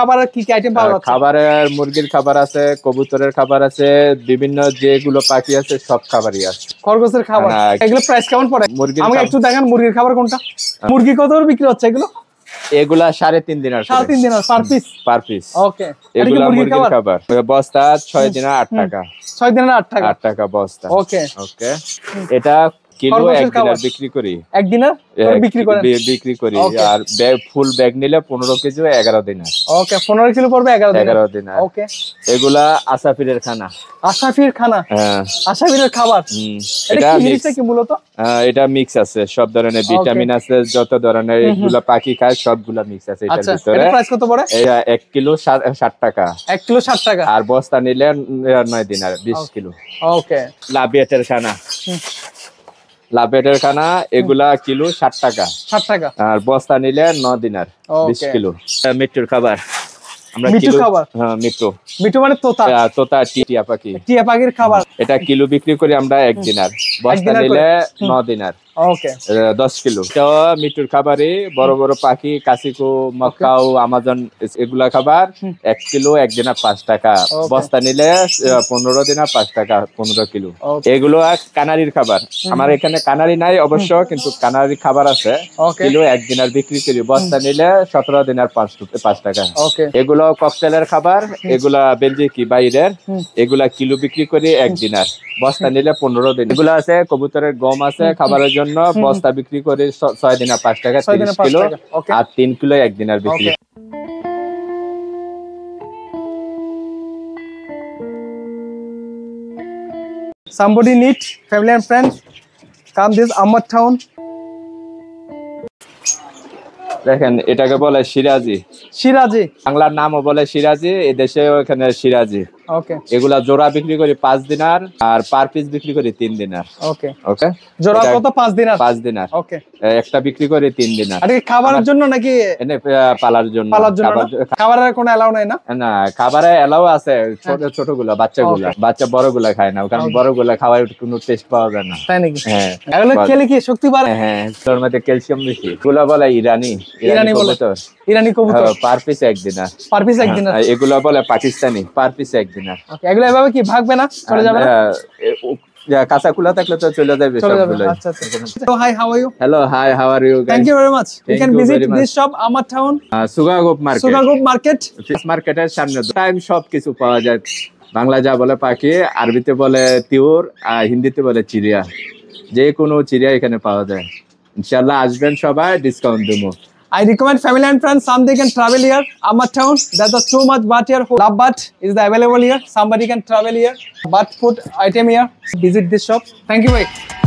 খাবারের কি কি আইটেম পাওয়া যাচ্ছে খাবারের মুরগির খাবার আছে কবুতরের খাবার আছে বিভিন্ন যেগুলো পাখি আছে সব খাবারই আছে খরগোশের খাবার হ্যাঁ, এগুলো প্রাইস কেমন পড়ে মুরগির আমাকে একটু দেখেন মুরগির খাবার কোনটা মুরগি কত বিক্রি হচ্ছে এগুলো এগুলা সাড়ে তিন দিনার সাড়ে তিন দিনার per piece per piece okay এগুলা মুরগির খাবার বস্তা ছয় দিনার আট টাকা ছয় দিনার আট টাকা আট টাকা বস্তা ওকে ওকে এটা ফুল ব্যাগ নিলে কেজি দিন দিন এগুলা খানা হ্যাঁ। এটা মিক্স হ্যাঁ, আছে সব ধরনের ভিটামিন আছে যত ধরনের পাখি খায় সবগুলা মিক্স আছে আচ্ছা, এক কিলো ষাট টাকা এক কিলো ষাট টাকা আর বস্তা নিলে নয় দিন আর বিশ কিলো লাভ খানা লাভেটের খানা এগুলা কিলো ষাট টাকা ষাট টাকা আর বস্তা নিলে ন দিনার বিশ কিলো মৃত্যুর খাবার আমরা কিলো খাবার হ্যাঁ, মিঠু মানে তোতা হ্যাঁ, তোতা টিয়া পাখি টিয়া পাখির খাবার এটা কিলো বিক্রি করি আমরা একদিনার বস্তা নিলে ন দিনার খাবারে বড় বড় পাখি মক্কাও আমাজন এগুলা খাবার এক কিলো পাঁচ টাকা বস্তা নিলে পনেরো পাঁচ টাকা পনেরো কিলো এগুলো কানারির খাবার আমার এখানে কানারি নাই অবশ্য কিন্তু কানারি খাবার আছে কিলো বিক্রি করি বস্তা নিলে সতেরো দিন পাঁচ পাঁচ টাকা এগুলো ককটেলের খাবার এগুলা বেলজি কি বাইরের এগুলা কিলো বিক্রি করি একদিনের বস্তা নিলে পনেরো দিন এগুলো আছে কবুতরের গম আছে খাবারের জন্য জন্য বস্তা বিক্রি করে ছয় দিনে পাঁচ টাকা তিরিশ কিলো আর তিন কিলো একদিন আর বিক্রি somebody need family and friends come this Ahmad town দেখেন এটাকে বলে সিরাজি সিরাজি বাংলার নামও বলে সিরাজি এদেশে ওখানে সিরাজি ওকে এগুলা জোড়া বিক্রি করি দিনার আর পার পিস বিক্রি করি দিনার ওকে ওকে জোড়া কত দিনার দিনার ওকে একটা বিক্রি করি দিনার আর খাবারের জন্য নাকি পালার জন্য খাবারের কোনো এলাও নাই না না খাবারে এলাও আছে ছোট হ্যাঁ। ছোট বাচ্চা বাচ্চা বড় গুলা খায় না কারণ বড় গুলা খাবার কোনো টেস্ট পাওয়া যায় না তাই নাকি হ্যাঁ এগুলো খেলে কি শক্তি বাড়ে হ্যাঁ, হ্যাঁ তোর মধ্যে ক্যালসিয়াম বেশি গুলা বলে ইরানি ইরানি তো ইরানি কবুতর পার পিস একদিন পার পিস একদিন হ্যাঁ, এগুলো বলে পাকিস্তানি পার পিস একদিন অরিজিনাল ওকে এগুলো এভাবে কি ভাগবে না চলে যাবে না হ্যাঁ, কাঁচা খোলা থাকলে তো চলে যাবে তো hi how are you hello hi how are you আমার টাউন সুগাগোপ মার্কেট সুগাগোপ মার্কেট মার্কেটের সামনে টাইম সব কিছু পাওয়া যায় বাংলা যা বলে পাখি আরবিতে বলে তিউর আর হিন্দিতে বলে চিড়িয়া যে কোনো চিড়িয়া এখানে পাওয়া যায় ইনশাল্লাহ আসবেন সবাই ডিসকাউন্ট দেবো I recommend family and friends. Somebody can travel here. Amatown, there's a too much but here. Love bat is the available here. Somebody can travel here. Bat food item here. Visit this shop. Thank you. Mate.